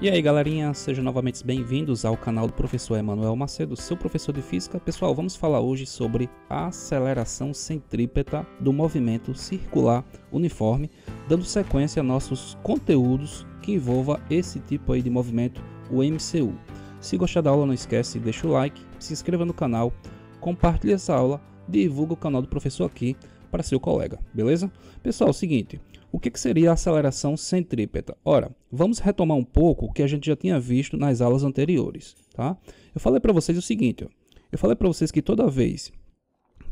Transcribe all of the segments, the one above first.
E aí galerinha, sejam novamente bem-vindos ao canal do professor Emanuel Macedo, seu professor de física. Pessoal, vamos falar hoje sobre a aceleração centrípeta do movimento circular uniforme, dando sequência a nossos conteúdos que envolva esse tipo aí de movimento, o MCU. Se gostar da aula, não esquece, deixa o like, se inscreva no canal, compartilhe essa aula, divulga o canal do professor aqui para seu colega, beleza? Pessoal, é o seguinte, o que, que seria a aceleração centrípeta? Ora, vamos retomar um pouco o que a gente já tinha visto nas aulas anteriores. Tá? Eu falei para vocês o seguinte, ó. eu falei para vocês que toda vez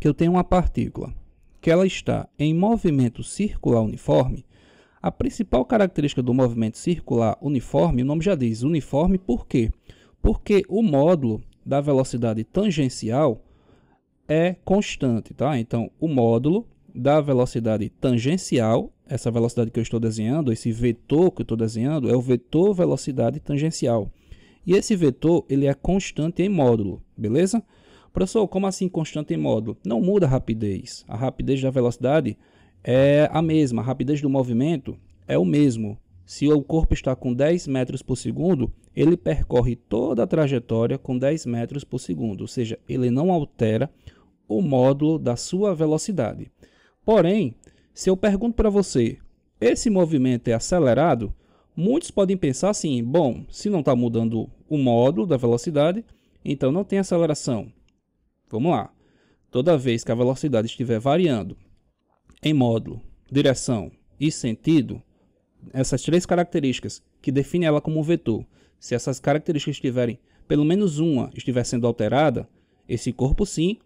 que eu tenho uma partícula que ela está em movimento circular uniforme, a principal característica do movimento circular uniforme, o nome já diz uniforme, por quê? Porque o módulo da velocidade tangencial é constante, tá? Então, o módulo da velocidade tangencial, essa velocidade que eu estou desenhando, esse vetor que eu estou desenhando, é o vetor velocidade tangencial. E esse vetor ele é constante em módulo, beleza? Professor, como assim constante em módulo? Não muda a rapidez. A rapidez da velocidade é a mesma, a rapidez do movimento é o mesmo. Se o corpo está com 10 metros por segundo, ele percorre toda a trajetória com 10 metros por segundo, ou seja, ele não altera o módulo da sua velocidade. Porém, se eu pergunto para você, esse movimento é acelerado? Muitos podem pensar assim: bom, se não está mudando o módulo da velocidade, então não tem aceleração. Vamos lá. Toda vez que a velocidade estiver variando em módulo, direção e sentido, essas três características que definem ela como um vetor, se essas características estiverem, pelo menos uma, estiver sendo alterada, esse corpo sim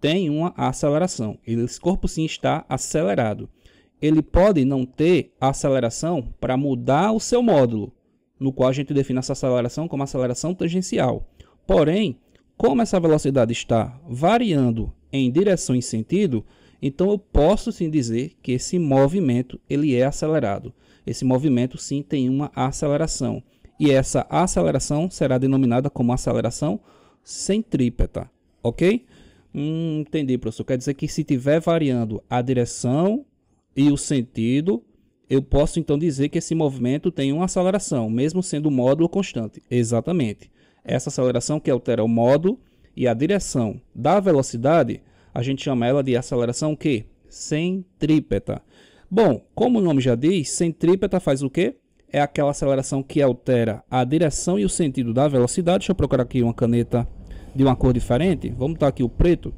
tem uma aceleração. Esse corpo sim está acelerado. Ele pode não ter aceleração para mudar o seu módulo, no qual a gente define essa aceleração como aceleração tangencial. Porém, como essa velocidade está variando em direção e sentido, então eu posso sim dizer que esse movimento ele é acelerado. Esse movimento sim tem uma aceleração. E essa aceleração será denominada como aceleração centrípeta, ok? Hum, entendi, professor. Quer dizer que se tiver variando a direção e o sentido, eu posso então dizer que esse movimento tem uma aceleração, mesmo sendo o módulo constante. Exatamente. Essa aceleração que altera o módulo e a direção da velocidade, a gente chama ela de aceleração que centrípeta. Bom, como o nome já diz, centrípeta faz o quê? É aquela aceleração que altera a direção e o sentido da velocidade. Deixa eu procurar aqui uma caneta de uma cor diferente, vamos botar aqui o preto,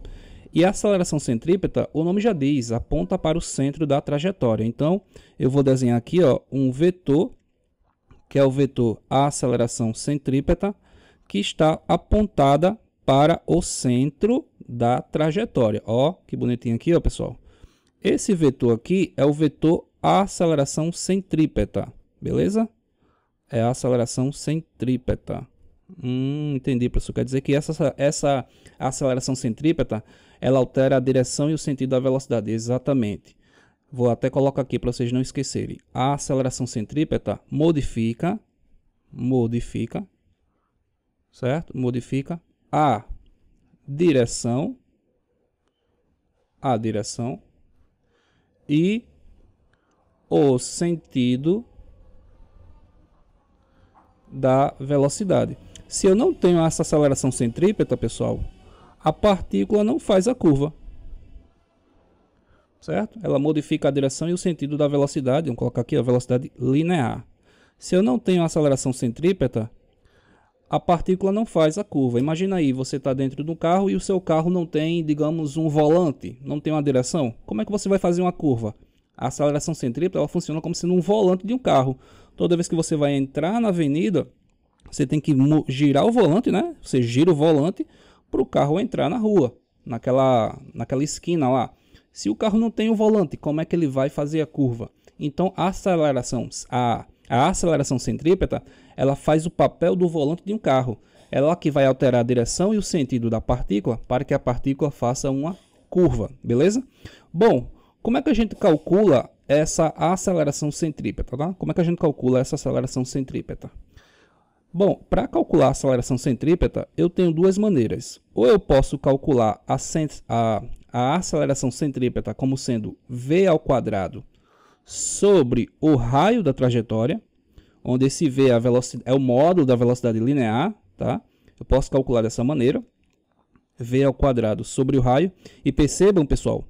e a aceleração centrípeta, o nome já diz, aponta para o centro da trajetória. Então, eu vou desenhar aqui ó, um vetor, que é o vetor a aceleração centrípeta, que está apontada para o centro da trajetória. Ó, que bonitinho aqui, ó, pessoal. Esse vetor aqui é o vetor a aceleração centrípeta, beleza? É a aceleração centrípeta. Hum, entendi, professor. Quer dizer que essa, essa aceleração centrípeta ela altera a direção e o sentido da velocidade. Exatamente. Vou até colocar aqui para vocês não esquecerem. A aceleração centrípeta modifica, modifica, certo? Modifica a direção, a direção e o sentido da velocidade. Se eu não tenho essa aceleração centrípeta, pessoal, a partícula não faz a curva. Certo? Ela modifica a direção e o sentido da velocidade. Vamos colocar aqui a velocidade linear. Se eu não tenho aceleração centrípeta, a partícula não faz a curva. Imagina aí, você está dentro de um carro e o seu carro não tem, digamos, um volante, não tem uma direção. Como é que você vai fazer uma curva? A aceleração centrípeta ela funciona como sendo um volante de um carro. Toda vez que você vai entrar na avenida, você tem que girar o volante, né? Você gira o volante para o carro entrar na rua, naquela, naquela esquina lá. Se o carro não tem o volante, como é que ele vai fazer a curva? Então a aceleração, a, a aceleração centrípeta, ela faz o papel do volante de um carro. Ela que vai alterar a direção e o sentido da partícula para que a partícula faça uma curva, beleza? Bom, como é que a gente calcula essa aceleração centrípeta, tá? Como é que a gente calcula essa aceleração centrípeta? Bom, para calcular a aceleração centrípeta, eu tenho duas maneiras. Ou eu posso calcular a, a, a aceleração centrípeta como sendo v ao quadrado sobre o raio da trajetória, onde esse v é, é o módulo da velocidade linear, tá? Eu posso calcular dessa maneira, v ao quadrado sobre o raio. E percebam, pessoal,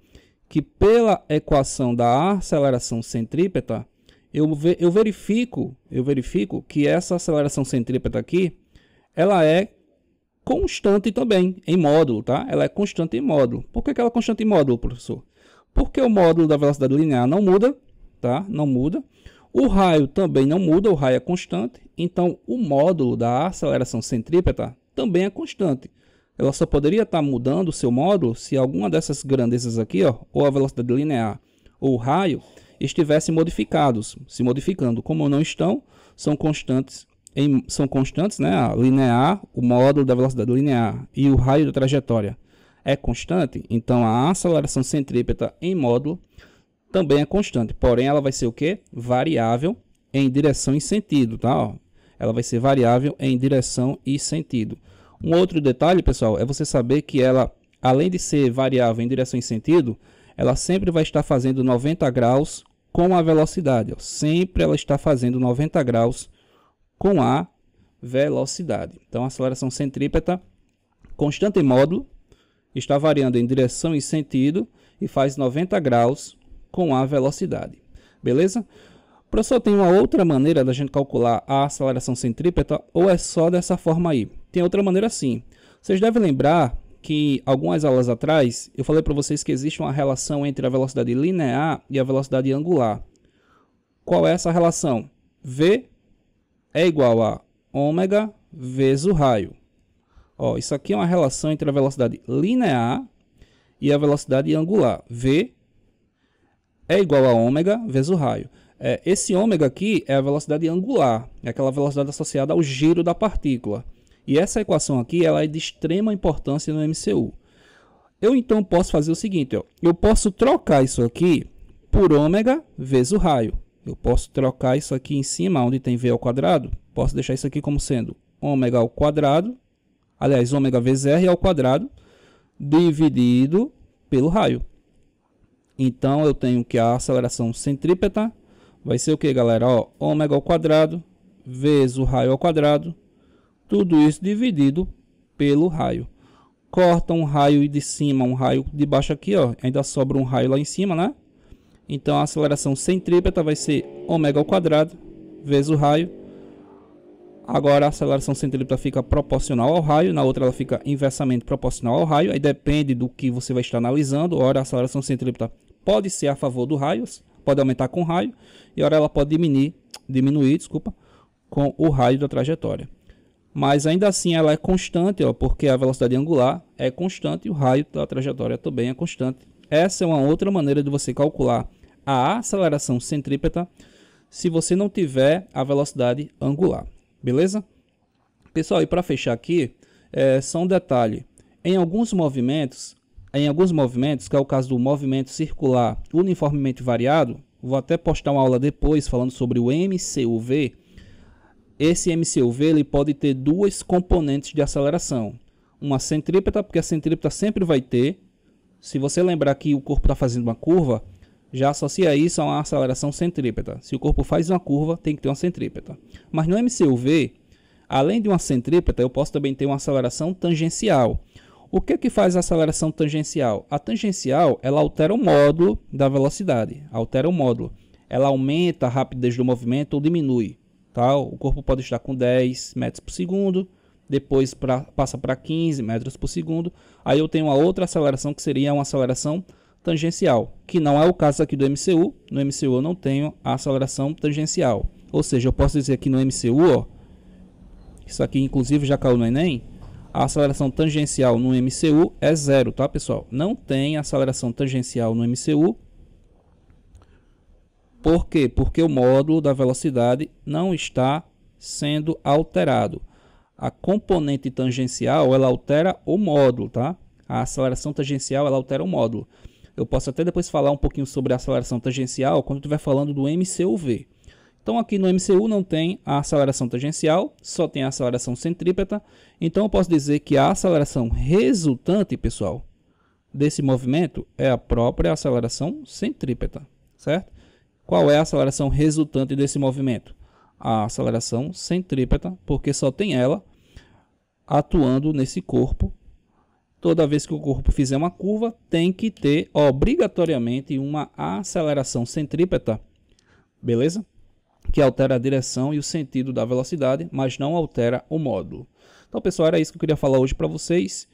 que pela equação da aceleração centrípeta, eu, ve eu verifico, eu verifico que essa aceleração centrípeta aqui, ela é constante também em módulo, tá? Ela é constante em módulo. Por que, que ela é constante em módulo, professor? Porque o módulo da velocidade linear não muda, tá? Não muda. O raio também não muda, o raio é constante. Então, o módulo da aceleração centrípeta também é constante. Ela só poderia estar mudando o seu módulo se alguma dessas grandezas aqui, ó, ou a velocidade linear ou o raio, estivessem modificados, se modificando. Como não estão, são constantes, em, são constantes, né? A linear, o módulo da velocidade linear e o raio da trajetória é constante, então a aceleração centrípeta em módulo também é constante, porém ela vai ser o que? Variável em direção e sentido, tá? Ó, ela vai ser variável em direção e sentido. Um outro detalhe, pessoal, é você saber que ela, além de ser variável em direção e sentido, ela sempre vai estar fazendo 90 graus com a velocidade. Ó. Sempre ela está fazendo 90 graus com a velocidade. Então, a aceleração centrípeta constante em módulo está variando em direção e sentido e faz 90 graus com a velocidade. Beleza? Professor, tem uma outra maneira da gente calcular a aceleração centrípeta ou é só dessa forma aí? Tem outra maneira sim. Vocês devem lembrar que algumas aulas atrás eu falei para vocês que existe uma relação entre a velocidade linear e a velocidade angular. Qual é essa relação? V é igual a ômega vezes o raio. Ó, isso aqui é uma relação entre a velocidade linear e a velocidade angular. V é igual a ômega vezes o raio. É, esse ômega aqui é a velocidade angular, é aquela velocidade associada ao giro da partícula. E essa equação aqui ela é de extrema importância no MCU. Eu então posso fazer o seguinte, ó. eu posso trocar isso aqui por ômega vezes o raio. Eu posso trocar isso aqui em cima, onde tem V ao quadrado, posso deixar isso aqui como sendo ômega ao quadrado, aliás, ômega vezes R ao quadrado, dividido pelo raio. Então, eu tenho que a aceleração centrípeta vai ser o que, galera? Ó, ômega ao quadrado vezes o raio ao quadrado tudo isso dividido pelo raio. Corta um raio de cima, um raio de baixo aqui, ó. Ainda sobra um raio lá em cima, né? Então a aceleração centrípeta vai ser ômega ao quadrado vezes o raio. Agora a aceleração centrípeta fica proporcional ao raio, na outra ela fica inversamente proporcional ao raio. Aí depende do que você vai estar analisando. Ora, a aceleração centrípeta pode ser a favor do raio, pode aumentar com o raio, e ora ela pode diminuir, diminuir, desculpa, com o raio da trajetória. Mas ainda assim ela é constante, ó, porque a velocidade angular é constante e o raio da trajetória também é constante. Essa é uma outra maneira de você calcular a aceleração centrípeta se você não tiver a velocidade angular, beleza? Pessoal, e para fechar aqui, é, só um detalhe. Em alguns movimentos, em alguns movimentos, que é o caso do movimento circular uniformemente variado, vou até postar uma aula depois falando sobre o MCUV, esse MCUV ele pode ter duas componentes de aceleração. Uma centrípeta, porque a centrípeta sempre vai ter. Se você lembrar que o corpo está fazendo uma curva, já associa isso a uma aceleração centrípeta. Se o corpo faz uma curva, tem que ter uma centrípeta. Mas no MCUV, além de uma centrípeta, eu posso também ter uma aceleração tangencial. O que, que faz a aceleração tangencial? A tangencial ela altera o módulo da velocidade, altera o módulo. Ela aumenta a rapidez do movimento ou diminui. Tá? O corpo pode estar com 10 metros por segundo, depois pra, passa para 15 metros por segundo. Aí eu tenho uma outra aceleração que seria uma aceleração tangencial, que não é o caso aqui do MCU. No MCU eu não tenho a aceleração tangencial. Ou seja, eu posso dizer aqui no MCU, ó, isso aqui inclusive já caiu no Enem, a aceleração tangencial no MCU é zero, tá pessoal? Não tem aceleração tangencial no MCU por quê? Porque o módulo da velocidade não está sendo alterado. A componente tangencial, ela altera o módulo, tá? A aceleração tangencial, ela altera o módulo. Eu posso até depois falar um pouquinho sobre a aceleração tangencial quando estiver falando do MCUV. Então aqui no MCU não tem a aceleração tangencial, só tem a aceleração centrípeta. Então eu posso dizer que a aceleração resultante, pessoal, desse movimento é a própria aceleração centrípeta, certo? Qual é a aceleração resultante desse movimento? A aceleração centrípeta, porque só tem ela atuando nesse corpo. Toda vez que o corpo fizer uma curva, tem que ter obrigatoriamente uma aceleração centrípeta, beleza? Que altera a direção e o sentido da velocidade, mas não altera o módulo. Então, pessoal, era isso que eu queria falar hoje para vocês.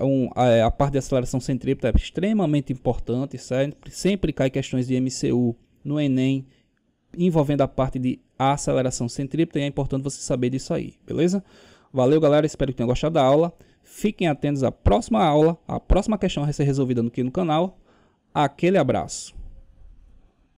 Um, a, a, parte de aceleração centrípeta é extremamente importante, sempre cai questões de MCU no Enem envolvendo a parte de aceleração centrípeta e é importante você saber disso aí, beleza? Valeu, galera. Espero que tenham gostado da aula. Fiquem atentos à próxima aula, à próxima questão a ser resolvida aqui no canal. Aquele abraço.